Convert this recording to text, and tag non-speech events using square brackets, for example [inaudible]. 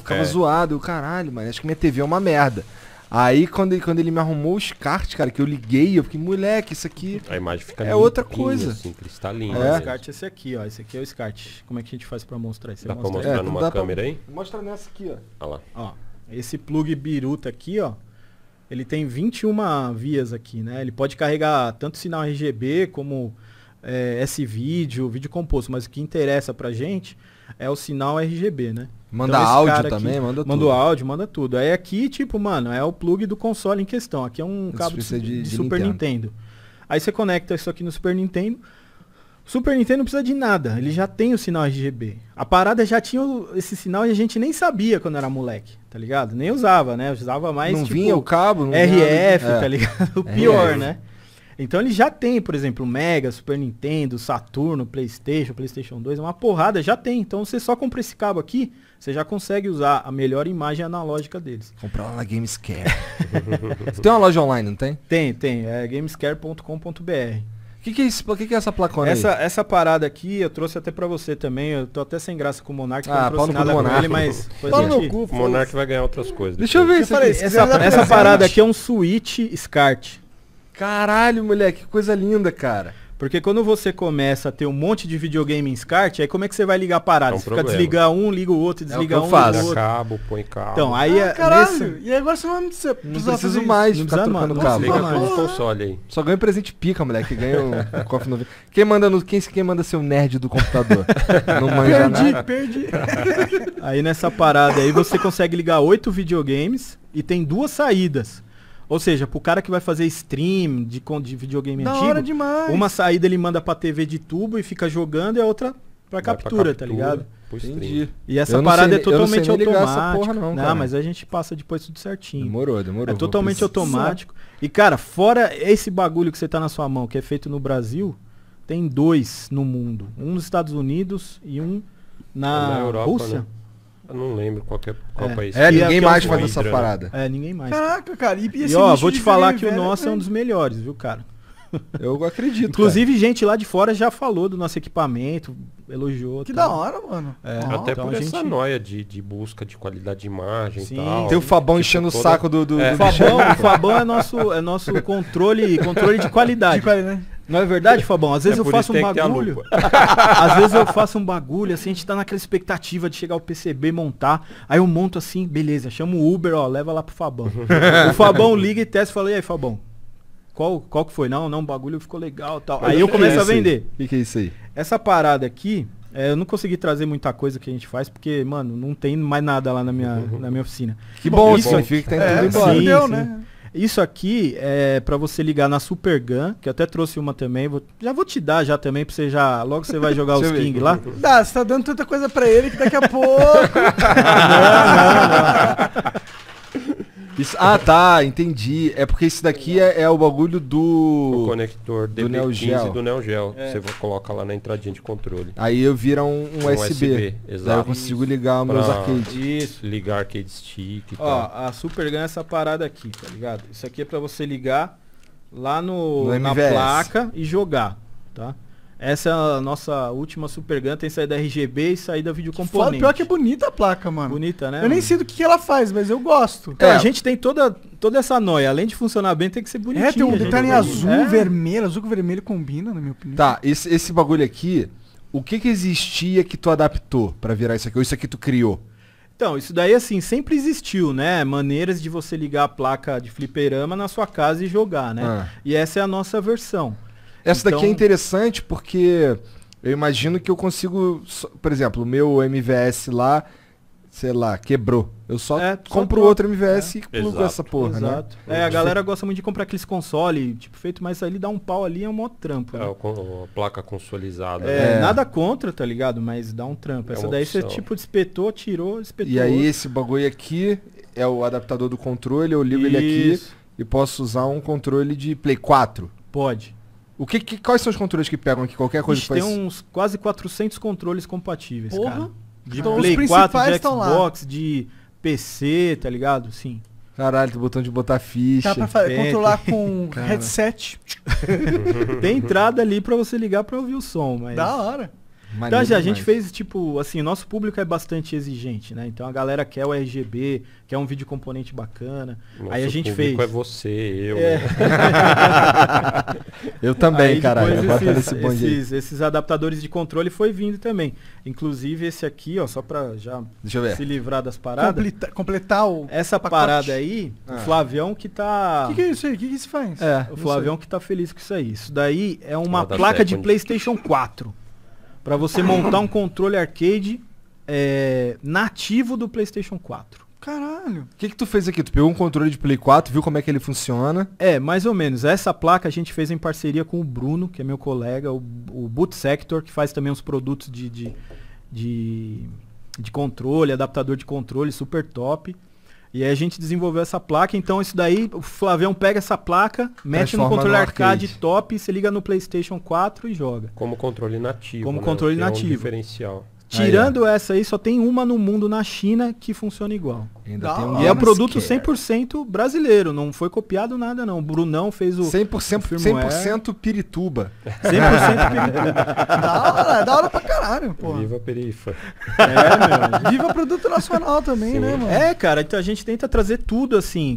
ficava é. zoado. Eu, caralho, mano, acho que minha TV é uma merda. Aí quando ele, quando ele me arrumou os cartes, cara, que eu liguei, eu fiquei, moleque, isso aqui. A imagem fica É outra coisa. Assim, cristalinho. É. Né? O é esse aqui, ó. Esse aqui é o SCART. Como é que a gente faz pra mostrar isso? Dá mostra pra mostrar é, numa câmera pra... aí? Mostra nessa aqui, ó. Olha lá. Ó, esse plug biruta aqui, ó. Ele tem 21 vias aqui, né? Ele pode carregar tanto sinal RGB como é, S-vídeo, vídeo composto. Mas o que interessa pra gente é o sinal RGB, né? Manda então, áudio também, manda tudo. Manda áudio, manda tudo. Aí aqui, tipo, mano, é o plug do console em questão. Aqui é um cabo de, de, de, Super Nintendo. Nintendo. Aí você conecta isso aqui no Super Nintendo. Super Nintendo não precisa de nada, ele já tem o sinal RGB. A parada já tinha esse sinal e a gente nem sabia quando era moleque, tá ligado? Nem usava, né? Usava mais. Não tipo, vinha o cabo, não RF, vinha... tá é. ligado? [laughs] O pior, RF. né? Então ele já tem, por exemplo, Mega, Super Nintendo, Saturno, PlayStation, PlayStation 2, uma porrada, já tem. Então você só compra esse cabo aqui, você já consegue usar a melhor imagem analógica deles. Comprar lá na Gamescare. você [laughs] tem uma loja online, não tem? Tem, tem. É gamescare.com.br. O que, que, é que, que é essa placona essa, aí? Essa parada aqui eu trouxe até pra você também. Eu tô até sem graça com o Monark, ah, não trouxe nada com ele, mas... Pau no cu, o Monark vai ganhar outras coisas. Deixa eu ver isso Essa, essa parada aqui é um Switch SCART. Caralho, moleque, que coisa linda, cara. Porque quando você começa a ter um monte de videogame em SCART, aí como é que você vai ligar parado? É um você problema. fica desligar um, liga o outro, desliga é o um, faz. liga o outro. cabo, põe cabo. Então, aí ah, é caralho, nesse... e agora você não precisa, mais não ficar trocando mais. cabo. Liga console aí. Só ganha presente pica, moleque, ganha um cofre novo. Quem manda no quem, quem manda seu nerd do computador? [laughs] não manja perdi, nada. perdi. aí nessa parada aí você consegue ligar oito videogames e tem duas saídas. Ou seja, pro cara que vai fazer stream de, de videogame da antigo, hora demais. uma saída ele manda pra TV de tubo e fica jogando e a outra pra captura, pra captura tá ligado? Entendi. E essa parada sei, é totalmente não automática. Porra, não, não mas a gente passa depois tudo certinho. Demorou, demorou. É totalmente automático. E, cara, fora esse bagulho que você tá na sua mão, que é feito no Brasil, tem dois no mundo. Um nos Estados Unidos e um na, é, na Europa, Rússia. Né? Eu não lembro qual, que é, qual é. país. É, é ninguém mais faz essa parada. É, ninguém mais. Caraca, cara. E, e, e ó, vou te falar que o nosso é um dos melhores, viu, cara? [laughs] Eu acredito. Inclusive, cara. gente lá de fora já falou do nosso equipamento, elogiou. Que tal. da hora, mano. É, até então por essa gente... noia de, de busca de qualidade de imagem Sim. tal. Tem o Fabão tipo enchendo toda... o saco do. do, é. do Fabão, o Fabão é nosso, é nosso controle, controle de [laughs] qualidade. De qualidade. Né? Não é verdade, é. Fabão? Às vezes é eu faço um bagulho. [laughs] às vezes eu faço um bagulho, assim, a gente tá naquela expectativa de chegar ao PCB, montar. Aí eu monto assim, beleza, chama o Uber, ó, leva lá pro Fabão. [laughs] o Fabão liga e testa e fala, e aí, Fabão? Qual, qual que foi? Não, não, o bagulho ficou legal tal. Mas aí eu começo é a vender. O que, que é isso aí? Essa parada aqui, é, eu não consegui trazer muita coisa que a gente faz, porque, mano, não tem mais nada lá na minha, uhum. na minha oficina. Que bom, isso significa que tá é, tudo é, embora. Sim, deu, sim. né? Isso aqui é para você ligar na Super Gun, que eu até trouxe uma também. Vou, já vou te dar já também, pra você já. Logo você vai jogar [laughs] os King lá. Dá, você tá dando tanta coisa para ele que daqui a pouco. [laughs] não, não, não. Isso, ah, tá, entendi. É porque esse daqui é, é o bagulho do. O conector do Neo Geo. do Neo Geo. É. Você coloca lá na entradinha de controle. Aí eu vira um, um, um USB. USB. Daí eu consigo ligar o meus arcade. Isso. Ligar arcade stick. Ó, a Super ganha é essa parada aqui, tá ligado? Isso aqui é pra você ligar lá no, no na placa e jogar, tá? Essa é a nossa última Super Gun, tem saída RGB e saída videocomponente. Pior que é bonita a placa, mano. Bonita, né? Eu mano? nem sei do que ela faz, mas eu gosto. É, é, a gente tem toda, toda essa noia. Além de funcionar bem, tem que ser é, bonitinha. É, tem um detalhe azul, é. vermelho. Azul com vermelho combina, na minha opinião. Tá, esse, esse bagulho aqui, o que que existia que tu adaptou para virar isso aqui? Ou isso aqui tu criou? Então, isso daí assim, sempre existiu, né? Maneiras de você ligar a placa de fliperama na sua casa e jogar, né? É. E essa é a nossa versão. Essa então... daqui é então- interessante porque eu imagino que eu consigo, por exemplo, o meu MVS lá, sei lá, quebrou. Eu só é, compro só outro MVS é. e plugo Exato. essa porra, né? Exato. né? É, a galera gosta muito de comprar aqueles console, tipo, feito, mas ele dá um pau ali é um mó trampo. É, né? É, a placa consoleizada É, né? nada contra, tá ligado? Mas dá um trampo. É essa daí opção. você, tipo, espetou, tirou, espetou. E aí esse bagulho aqui é o adaptador do controle, eu ligo Isso. ele aqui e posso usar um controle de Play 4. Pode. O que, que, quais são os controles que pegam aqui? Qualquer coisa tem uns quase 400 controles compatíveis, Porra. cara. De então, Play 4, de Xbox, de PC, tá ligado? Sim. Caralho, tem botão de botar ficha. Dá pra controlar com [laughs] headset. tem entrada ali pra você ligar pra ouvir o som, mas... Da hora. Maneiro então, assim, a gente fez, tipo, assim, o nosso público é bastante exigente, né? Então a galera quer o RGB, quer um vídeo componente bacana. Nosso aí a gente fez. é você, eu. É. Né? [laughs] eu também, caralho. Esses, esses, esses, adaptadores de controle foi vindo também. Inclusive esse aqui, ó, só pra já se livrar das paradas. Completa, completar o. Essa pacote. parada aí, ah. o Flavião que tá. O que, que, é isso aí? O que, que é isso faz? É, o Flavião que tá feliz com isso aí. Isso daí é uma placa de PlayStation 4 para você montar um controle arcade é, nativo do PlayStation 4. Caralho. O que, que tu fez aqui? Tu pegou um controle de Play 4, viu como é que ele funciona? É, mais ou menos. Essa placa a gente fez em parceria com o Bruno, que é meu colega, o, o Boot Sector, que faz também uns produtos de, de, de, de controle, adaptador de controle, super top. E aí a gente desenvolveu essa placa, então isso daí, o Flavião pega essa placa, mete no controle no arcade. arcade top, você liga no PlayStation 4 e joga. Como controle nativo. Como né? controle nativo. É um diferencial. Tirando aí, essa aí, só tem uma no mundo na China que funciona igual. Ainda tem um e é produto 100% brasileiro, não foi copiado nada não. O Brunão fez o 100% 100% é. Pirituba. 100% [laughs] Pirituba. da hora, é da hora pra caralho, pô. Viva Perifa. É, meu. Viva produto nacional também, Sim. né, mano? É, cara, então a gente tenta trazer tudo assim.